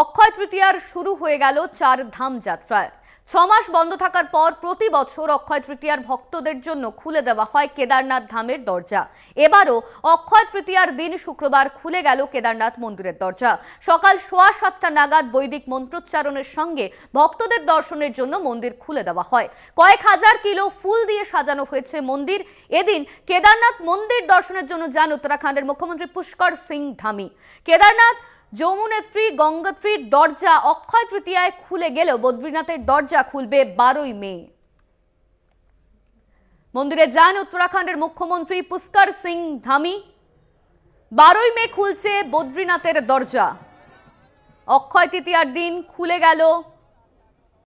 অক্ষয় তৃতীয়ার শুরু হয়ে গেল চার ধাম যাত্রায় ছমাস বন্ধ থাকার পর প্রতি বছর অক্ষয় তৃতীয়ার ভক্তদের জন্য খুলে দেওয়া হয় কেদারনাথ ধামের দরজা এবারও অক্ষয় তৃতীয়ার দিন শুক্রবার খুলে গেল কেদারনাথ মন্দিরের দরজা সকাল সোয়া সাতটা নাগাদ বৈদিক মন্ত্রোচ্চারণের সঙ্গে ভক্তদের দর্শনের জন্য মন্দির খুলে দেওয়া হয় কয়েক হাজার কিলো ফুল দিয়ে সাজানো হয়েছে মন্দির এদিন কেদারনাথ মন্দির দর্শনের জন্য যান উত্তরাখণ্ডের মুখ্যমন্ত্রী পুষ্কর সিং ধামি কেদারনাথ যমুনেত্রী গঙ্গাত্রীর দরজা অক্ষয় তৃতীয়ায় খুলে গেলেও বদ্রীনাথের দরজা খুলবে বারোই মে মন্দিরে যান উত্তরাখণ্ডের মুখ্যমন্ত্রী পুষ্কর সিং ধামি বারোই মে খুলছে বদ্রীনাথের দরজা অক্ষয় তৃতীয়ার দিন খুলে গেল